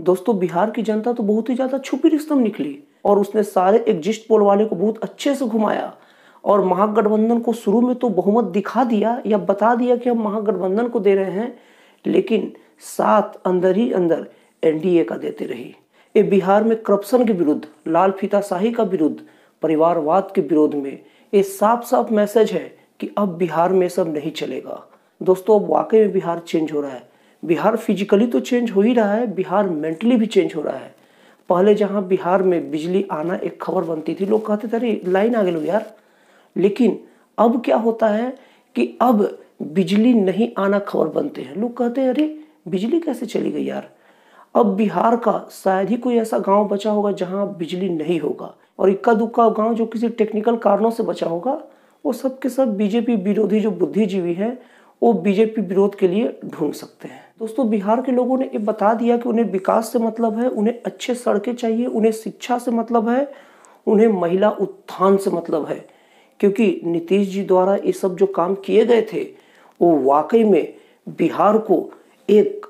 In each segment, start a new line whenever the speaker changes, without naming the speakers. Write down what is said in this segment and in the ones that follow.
दोस्तों बिहार की जनता तो बहुत ही ज़्यादा छुपी रिश्तम निकली और उसने सारे एग्जिस्ट पोल वाले को बहुत अच्छे से घुमाया और महागठबंधन को शुरू में तो बहुमत दिखा दिया या बता दिया कि हम महागठबंधन को दे रहे हैं लेकिन साथ अंदर ही अंदर एनडीए का देते रही ये बिहार में करप्शन के विरुद्ध लाल फीताशाही का विरुद्ध परिवारवाद के विरोध में ये साफ साफ मैसेज है कि अब बिहार में सब नहीं चलेगा दोस्तों अब वाकई में बिहार चेंज हो रहा है बिहार फिजिकली तो चेंज हो ही रहा है बिहार मेंटली भी चेंज हो रहा है पहले जहाँ बिहार में बिजली आना एक खबर बनती थी लोग कहते थे अरे लाइन आ गए यार लेकिन अब क्या होता है कि अब बिजली नहीं आना खबर बनते हैं लोग कहते हैं अरे बिजली कैसे चली गई यार अब बिहार का शायद ही कोई ऐसा गांव बचा होगा जहां बिजली नहीं होगा और इक्का दुक्का गांव जो किसी टेक्निकल कारणों से बचा होगा वो सब के सब बीजेपी विरोधी जो बुद्धिजीवी हैं वो बीजेपी विरोध के लिए ढूंढ सकते हैं दोस्तों बिहार के लोगों ने ये बता दिया कि उन्हें विकास से मतलब है उन्हें अच्छे सड़कें चाहिए उन्हें शिक्षा से मतलब है उन्हें महिला उत्थान से मतलब है क्योंकि नीतीश जी द्वारा ये सब जो काम किए गए थे वो वाकई में बिहार को एक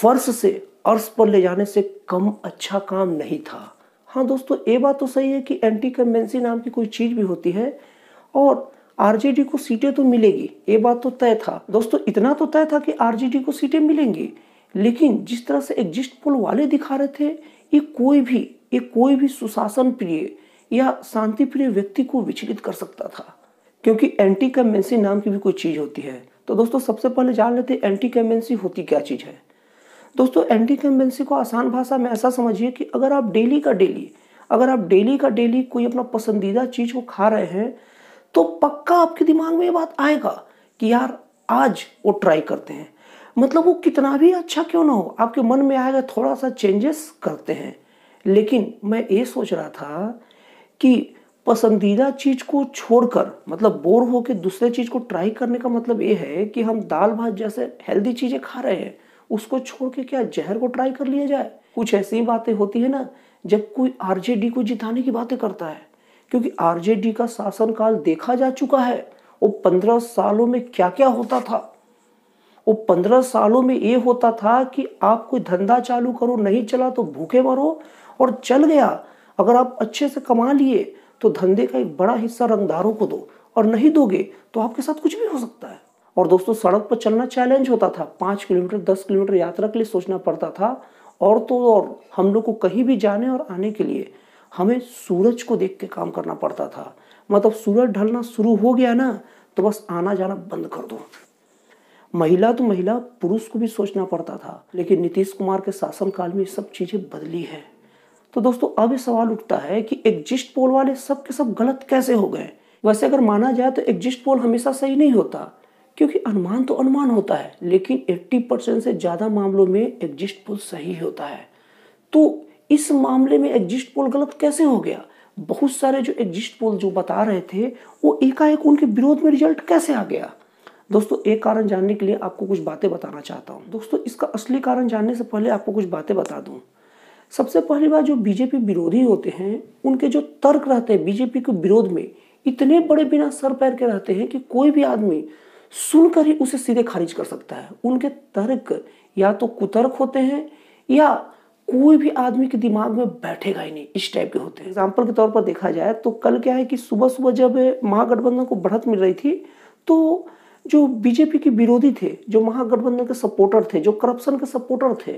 फर्श से अर्श पर ले जाने से कम अच्छा काम नहीं था हाँ दोस्तों ये बात तो सही है कि एंटी कन्वेंसी नाम की कोई चीज़ भी होती है और आरजेडी को सीटें तो मिलेगी ये बात तो तय था दोस्तों इतना तो तय था कि आरजेडी को सीटें मिलेंगी लेकिन जिस तरह से एग्जिस्ट पोल वाले दिखा रहे थे ये कोई भी ये कोई भी सुशासन प्रिय या शांति प्रिय व्यक्ति को विचलित कर सकता था क्योंकि एंटी कमेंसी नाम की भी कोई चीज़ होती है तो दोस्तों सबसे पहले जान लेते एंटी कमेंसी होती क्या चीज़ है दोस्तों एंटी कमेंसी को आसान भाषा में ऐसा समझिए कि अगर आप डेली का डेली अगर आप डेली का डेली कोई अपना पसंदीदा चीज़ को खा रहे हैं तो पक्का आपके दिमाग में ये बात आएगा कि यार आज वो ट्राई करते हैं मतलब वो कितना भी अच्छा क्यों ना हो आपके मन में आएगा थोड़ा सा चेंजेस करते हैं लेकिन मैं ये सोच रहा था कि पसंदीदा चीज़ को छोड़कर मतलब बोर होकर दूसरे चीज़ को ट्राई करने का मतलब ये है कि हम दाल भात जैसे हेल्दी चीज़ें खा रहे हैं उसको छोड़ के क्या जहर को ट्राई कर लिया जाए कुछ ऐसी बातें होती है ना जब कोई आरजेडी को जिताने की बातें करता है क्योंकि आरजेडी का शासनकाल देखा जा चुका है वो पंद्रह सालों में क्या क्या होता था वो पंद्रह सालों में ये होता था कि आप कोई धंधा चालू करो नहीं चला तो भूखे मरो और चल गया अगर आप अच्छे से कमा लिए तो धंधे का एक बड़ा हिस्सा रंगदारों को दो और नहीं दोगे तो आपके साथ कुछ भी हो सकता है और दोस्तों सड़क पर चलना चैलेंज होता था पाँच किलोमीटर दस किलोमीटर यात्रा के लिए सोचना पड़ता था और तो और हम लोग को कहीं भी जाने और आने के लिए हमें सूरज को देख के काम करना पड़ता था मतलब सूरज ढलना शुरू हो गया ना तो बस आना जाना बंद कर दो महिला तो महिला पुरुष को भी सोचना पड़ता था लेकिन नीतीश कुमार के शासनकाल में सब चीज़ें बदली है तो दोस्तों अब ये सवाल उठता है कि एग्जिस्ट पोल वाले सब के सब गलत कैसे हो गए वैसे अगर माना जाए तो एग्जिस्ट पोल हमेशा सही नहीं होता क्योंकि अनुमान तो अनुमान होता है लेकिन 80 परसेंट से ज़्यादा मामलों में एग्जिस्ट पोल सही होता है तो इस मामले में एग्जिस्ट पोल गलत कैसे हो गया बहुत सारे जो एग्जिस्ट पोल जो बता रहे थे वो एकाएक उनके विरोध में रिजल्ट कैसे आ गया दोस्तों एक कारण जानने के लिए आपको कुछ बातें बताना चाहता हूँ दोस्तों इसका असली कारण जानने से पहले आपको कुछ बातें बता दूँ सबसे पहली बात जो बीजेपी विरोधी होते हैं उनके जो तर्क रहते हैं बीजेपी के विरोध में इतने बड़े बिना सर पैर के रहते हैं कि कोई भी आदमी सुनकर ही उसे सीधे खारिज कर सकता है उनके तर्क या तो कुतर्क होते हैं या कोई भी आदमी के दिमाग में बैठेगा ही नहीं इस टाइप के होते हैं एग्जाम्पल के तौर पर देखा जाए तो कल क्या है कि सुबह सुबह जब महागठबंधन को बढ़त मिल रही थी तो जो बीजेपी के विरोधी थे जो महागठबंधन के सपोर्टर थे जो करप्शन के सपोर्टर थे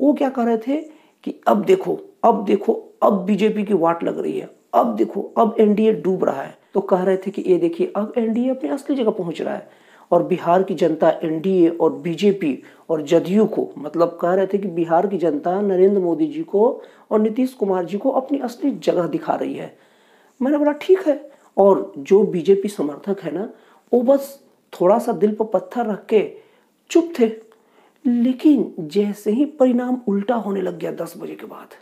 वो क्या कह रहे थे कि अब देखो अब देखो अब बीजेपी की वाट लग रही है अब देखो अब एनडीए डूब रहा है तो कह रहे थे कि ये देखिए अब एनडीए अपनी असली जगह पहुंच रहा है और बिहार की जनता एनडीए और बीजेपी और जदयू को मतलब कह रहे थे कि बिहार की जनता नरेंद्र मोदी जी को और नीतीश कुमार जी को अपनी असली जगह दिखा रही है मैंने बोला ठीक है और जो बीजेपी समर्थक है ना वो बस थोड़ा सा दिल पर पत्थर रख के चुप थे लेकिन जैसे ही परिणाम उल्टा होने लग गया दस बजे के बाद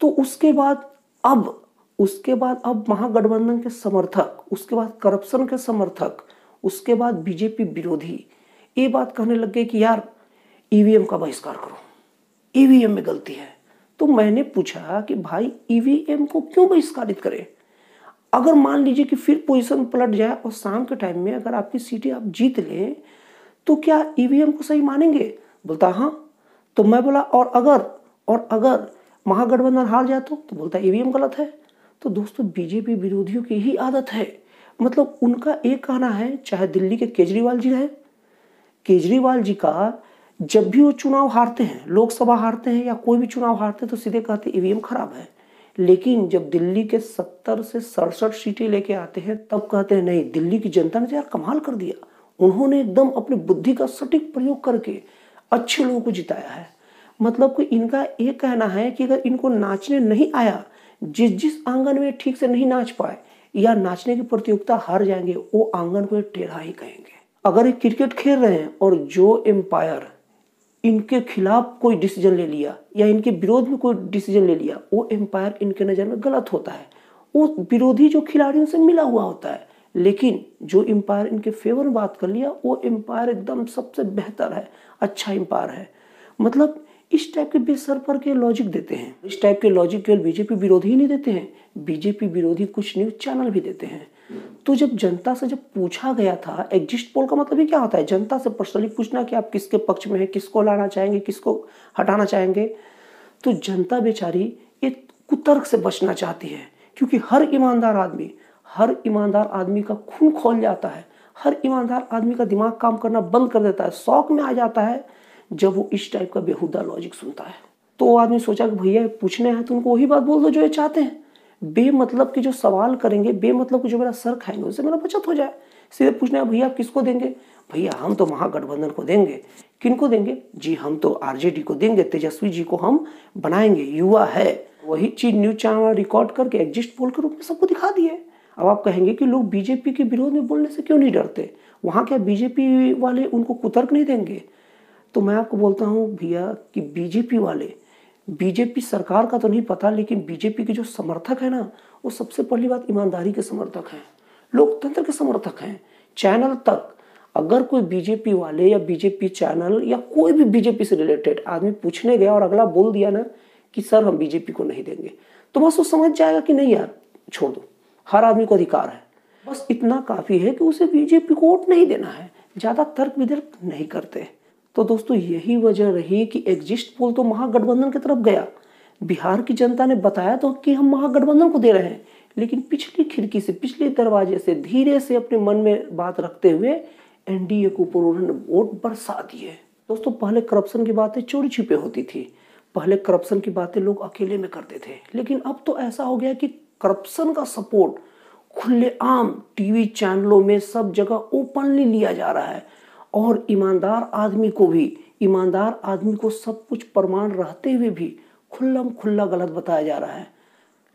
तो उसके बाद अब उसके बाद अब महागठबंधन के समर्थक उसके बाद करप्शन के समर्थक उसके बाद बीजेपी विरोधी ये बात कहने लग गए कि यार ईवीएम e का बहिष्कार करो ईवीएम e में गलती है तो मैंने पूछा कि भाई ईवीएम e को क्यों बहिष्कारित करें अगर मान लीजिए कि फिर पोजीशन पलट जाए और शाम के टाइम में अगर आपकी सीटें आप जीत लें तो क्या ईवीएम को सही मानेंगे बोलता हाँ तो मैं बोला और अगर और अगर महागठबंधन हार जाए तो, तो बोलता ईवीएम गलत है तो दोस्तों बीजेपी विरोधियों की ही आदत है मतलब उनका एक कहना है चाहे दिल्ली के केजरीवाल जी रहे केजरीवाल जी का जब भी वो चुनाव हारते हैं लोकसभा हारते हैं या कोई भी चुनाव हारते हैं तो सीधे कहते हैं ईवीएम खराब है लेकिन जब दिल्ली के सत्तर से सड़सठ सीटें लेके आते हैं तब कहते हैं नहीं दिल्ली की जनता ने तो यार कमाल कर दिया उन्होंने एकदम अपनी बुद्धि का सटीक प्रयोग करके अच्छे लोगों को जिताया है मतलब कि इनका ये कहना है कि अगर इनको नाचने नहीं आया जिस जिस आंगन में ठीक से नहीं नाच पाए या नाचने की प्रतियोगिता हार जाएंगे वो आंगन को टेढ़ा ही कहेंगे अगर ये क्रिकेट खेल रहे हैं और जो एम्पायर इनके खिलाफ कोई डिसीजन ले लिया या इनके विरोध में कोई डिसीजन ले लिया वो एम्पायर इनके नज़र में गलत होता है वो विरोधी जो खिलाड़ियों से मिला हुआ होता है लेकिन जो एम्पायर इनके फेवर में बात कर लिया वो एम्पायर एकदम सबसे बेहतर है अच्छा एम्पायर है मतलब इस टाइप के बेसर पर के लॉजिक देते हैं इस टाइप के लॉजिक केवल बीजेपी विरोधी ही नहीं देते हैं बीजेपी विरोधी कुछ न्यूज चैनल भी देते हैं तो जब जनता से जब पूछा गया था एग्जिस्ट पोल का मतलब ये क्या होता है जनता से पर्सनली पूछना कि आप किसके पक्ष में हैं किसको लाना चाहेंगे किसको हटाना चाहेंगे तो जनता बेचारी ये कुतर्क से बचना चाहती है क्योंकि हर ईमानदार आदमी हर ईमानदार आदमी का खून खोल जाता है हर ईमानदार आदमी का दिमाग काम करना बंद कर देता है शौक में आ जाता है जब वो इस टाइप का बेहुदा लॉजिक सुनता है तो वो आदमी सोचा कि भैया पूछने हैं तो उनको वही बात बोल दो जो ये चाहते हैं बेमतलब के जो सवाल करेंगे बेमतलब के जो मेरा सर खाएंगे उससे मेरा बचत हो जाए सीधे पूछने भैया आप किसको देंगे भैया हम तो महागठबंधन को देंगे किनको देंगे जी हम तो आरजेडी को देंगे तेजस्वी जी को हम बनाएंगे युवा है वही चीज न्यूज चैनल रिकॉर्ड करके एग्जिस्ट पोल के रूप में सबको दिखा दिए अब आप कहेंगे कि लोग बीजेपी के विरोध में बोलने से क्यों नहीं डरते वहाँ क्या बीजेपी वाले उनको कुतर्क नहीं देंगे तो मैं आपको बोलता हूँ भैया कि बीजेपी वाले बीजेपी सरकार का तो नहीं पता लेकिन बीजेपी के जो समर्थक है ना वो सबसे पहली बात ईमानदारी के समर्थक हैं लोकतंत्र के समर्थक हैं चैनल तक अगर कोई बीजेपी वाले या बीजेपी चैनल या कोई भी बीजेपी से रिलेटेड आदमी पूछने गया और अगला बोल दिया ना कि सर हम बीजेपी को नहीं देंगे तो बस वो समझ जाएगा कि नहीं यार छोड़ दो हर आदमी को अधिकार है बस इतना काफ़ी है कि उसे बीजेपी को वोट नहीं देना है ज़्यादा तर्क विदर्क नहीं करते तो दोस्तों यही वजह रही कि एग्जिस्ट पोल तो महागठबंधन की तरफ गया बिहार की जनता ने बताया तो कि हम महागठबंधन को दे रहे हैं लेकिन पिछली खिड़की से पिछले दरवाजे से धीरे से अपने मन में बात रखते हुए एनडीए को ऊपर उन्होंने वोट बरसा दिए दोस्तों पहले करप्शन की बातें चोरी छिपे होती थी पहले करप्शन की बातें लोग अकेले में करते थे लेकिन अब तो ऐसा हो गया कि करप्शन का सपोर्ट खुलेआम टीवी चैनलों में सब जगह ओपनली लिया जा रहा है और ईमानदार आदमी को भी ईमानदार आदमी को सब कुछ प्रमाण रहते हुए भी खुल्लम खुल्ला गलत बताया जा रहा है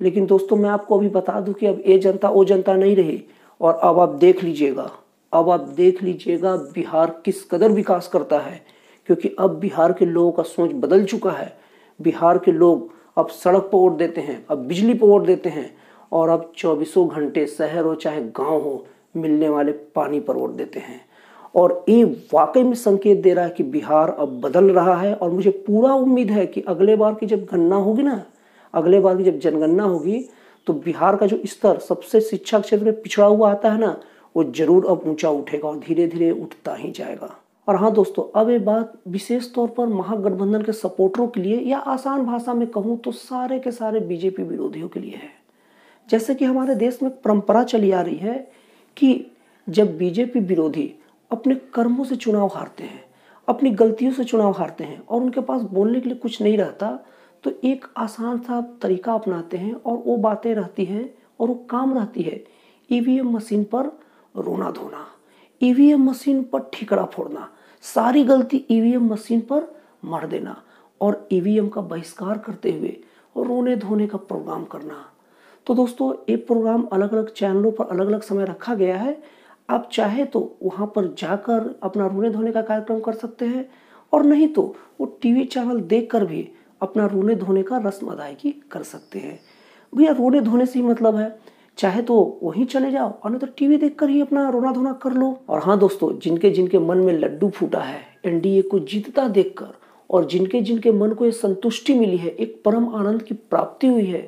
लेकिन दोस्तों मैं आपको अभी बता दूं कि अब ये जनता वो जनता नहीं रही और अब आप देख लीजिएगा अब आप देख लीजिएगा बिहार किस कदर विकास करता है क्योंकि अब बिहार के लोगों का सोच बदल चुका है बिहार के लोग अब सड़क पर वोट देते हैं अब बिजली पर वोट देते हैं और अब चौबीसों घंटे शहर हो चाहे गांव हो मिलने वाले पानी पर वोट देते हैं और ये वाकई में संकेत दे रहा है कि बिहार अब बदल रहा है और मुझे पूरा उम्मीद है कि अगले बार की जब गणना होगी ना अगले बार की जब जनगणना होगी तो बिहार का जो स्तर सबसे शिक्षा क्षेत्र में पिछड़ा हुआ आता है ना वो जरूर अब ऊंचा उठेगा और धीरे धीरे उठता ही जाएगा और हाँ दोस्तों अब ये बात विशेष तौर पर महागठबंधन के सपोर्टरों के लिए या आसान भाषा में कहूँ तो सारे के सारे बीजेपी विरोधियों के लिए है जैसे कि हमारे देश में परंपरा चली आ रही है कि जब बीजेपी विरोधी अपने कर्मों से चुनाव हारते हैं अपनी गलतियों से चुनाव हारते हैं और उनके पास बोलने के लिए कुछ नहीं रहता तो एक आसान सा तरीका अपनाते हैं और वो बातें रहती हैं और वो काम रहती है ईवीएम e मशीन पर रोना धोना ई e मशीन पर ठिकरा फोड़ना सारी गलती ईवीएम e मशीन पर मर देना और ईवीएम का बहिष्कार करते हुए और रोने धोने का प्रोग्राम करना तो दोस्तों ये प्रोग्राम अलग अलग चैनलों पर अलग अलग समय रखा गया है आप चाहे तो वहाँ पर जाकर अपना रोने धोने का कार्यक्रम कर सकते हैं और नहीं तो वो टीवी चैनल देख कर भी अपना रोने धोने का रस्म अदायगी कर सकते हैं भैया रोने धोने से ही मतलब है चाहे तो वहीं चले जाओ और नहीं तो टीवी देखकर ही अपना रोना धोना कर लो और हाँ दोस्तों जिनके जिनके मन में लड्डू फूटा है एनडीए को जीतता देखकर और जिनके जिनके मन को ये संतुष्टि मिली है एक परम आनंद की प्राप्ति हुई है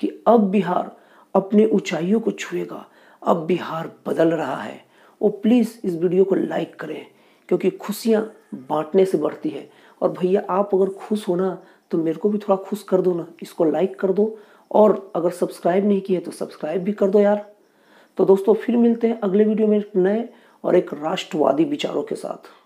कि अब बिहार अपने ऊंचाइयों को छुएगा अब बिहार बदल रहा है वो प्लीज़ इस वीडियो को लाइक करें क्योंकि खुशियाँ बांटने से बढ़ती है और भैया आप अगर खुश हो ना तो मेरे को भी थोड़ा खुश कर दो ना इसको लाइक कर दो और अगर सब्सक्राइब नहीं किए तो सब्सक्राइब भी कर दो यार तो दोस्तों फिर मिलते हैं अगले वीडियो में एक नए और एक राष्ट्रवादी विचारों के साथ